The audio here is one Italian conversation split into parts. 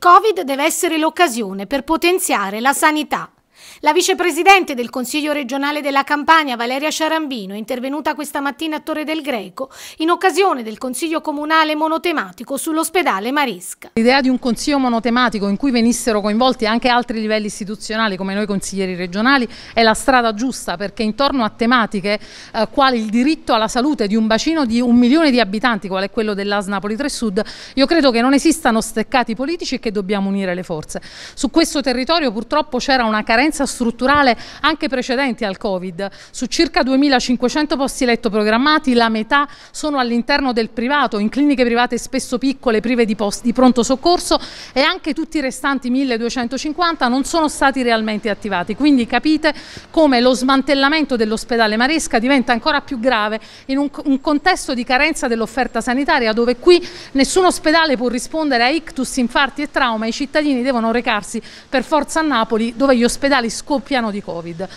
Il Covid deve essere l'occasione per potenziare la sanità. La vicepresidente del Consiglio regionale della Campania, Valeria Sciarambino, è intervenuta questa mattina a Torre del Greco in occasione del Consiglio comunale monotematico sull'ospedale Maresca. L'idea di un Consiglio monotematico in cui venissero coinvolti anche altri livelli istituzionali come noi consiglieri regionali è la strada giusta perché intorno a tematiche eh, quali il diritto alla salute di un bacino di un milione di abitanti, quale è quello dell'AS Napoli 3 Sud, io credo che non esistano steccati politici e che dobbiamo unire le forze. Su questo territorio purtroppo c'era una carenza carenza strutturale anche precedenti al Covid. Su circa 2.500 posti letto programmati, la metà sono all'interno del privato, in cliniche private spesso piccole, prive di posti di pronto soccorso e anche tutti i restanti 1.250 non sono stati realmente attivati. Quindi capite come lo smantellamento dell'ospedale Maresca diventa ancora più grave in un, un contesto di carenza dell'offerta sanitaria dove qui nessun ospedale può rispondere a ictus, infarti e trauma. I cittadini devono recarsi per forza a Napoli dove gli ospedali ospedali scoppiano di Covid.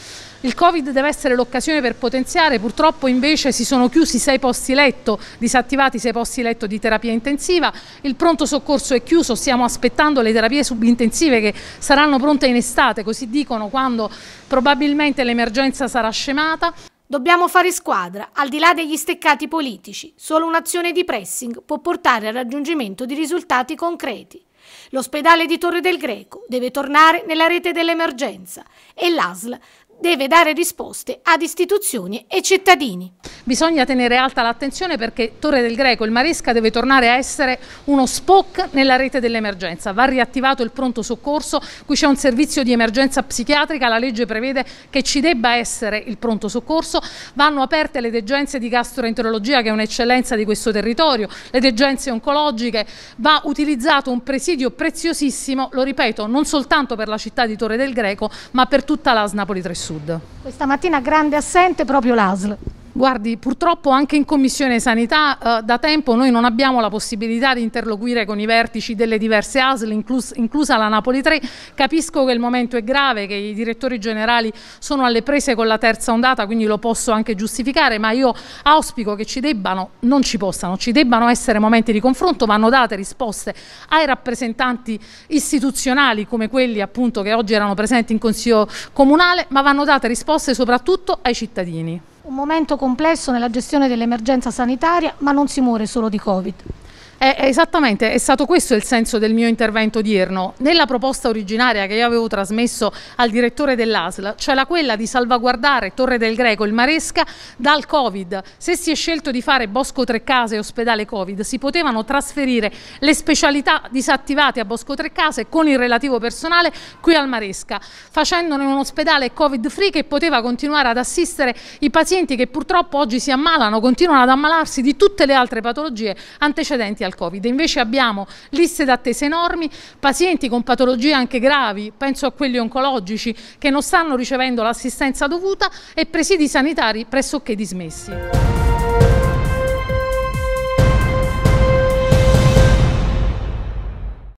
Il Covid deve essere l'occasione per potenziare, purtroppo invece si sono chiusi sei posti letto, disattivati sei posti letto di terapia intensiva, il pronto soccorso è chiuso, stiamo aspettando le terapie subintensive che saranno pronte in estate, così dicono quando probabilmente l'emergenza sarà scemata. Dobbiamo fare squadra, al di là degli steccati politici. Solo un'azione di pressing può portare al raggiungimento di risultati concreti. L'ospedale di Torre del Greco deve tornare nella rete dell'emergenza e l'ASL deve dare risposte ad istituzioni e cittadini. Bisogna tenere alta l'attenzione perché Torre del Greco, il Maresca deve tornare a essere uno SPOC nella rete dell'emergenza. Va riattivato il pronto soccorso, qui c'è un servizio di emergenza psichiatrica, la legge prevede che ci debba essere il pronto soccorso, vanno aperte le degenze di gastroenterologia che è un'eccellenza di questo territorio, le degenze oncologiche, va utilizzato un presidio preziosissimo, lo ripeto, non soltanto per la città di Torre del Greco, ma per tutta l'ASNAPOLI Napoli 3 Sud. Sud. Questa mattina grande assente proprio l'ASL. Guardi, purtroppo anche in Commissione Sanità eh, da tempo noi non abbiamo la possibilità di interloquire con i vertici delle diverse ASL, inclus inclusa la Napoli 3. Capisco che il momento è grave, che i direttori generali sono alle prese con la terza ondata, quindi lo posso anche giustificare, ma io auspico che ci debbano, non ci possano, ci debbano essere momenti di confronto, vanno date risposte ai rappresentanti istituzionali come quelli appunto che oggi erano presenti in Consiglio Comunale, ma vanno date risposte soprattutto ai cittadini. Un momento complesso nella gestione dell'emergenza sanitaria, ma non si muore solo di Covid. È, eh, eh, esattamente, è stato questo il senso del mio intervento odierno. Nella proposta originaria che io avevo trasmesso al direttore dell'ASL, c'era cioè quella di salvaguardare Torre del Greco, il Maresca, dal Covid. Se si è scelto di fare Bosco Tre Case e ospedale Covid, si potevano trasferire le specialità disattivate a Bosco Tre Case con il relativo personale qui al Maresca, facendone un ospedale Covid free che poteva continuare ad assistere i pazienti che purtroppo oggi si ammalano, continuano ad ammalarsi di tutte le altre patologie antecedenti al dal Covid. Invece abbiamo liste d'attesa enormi, pazienti con patologie anche gravi, penso a quelli oncologici, che non stanno ricevendo l'assistenza dovuta e presidi sanitari pressoché dismessi.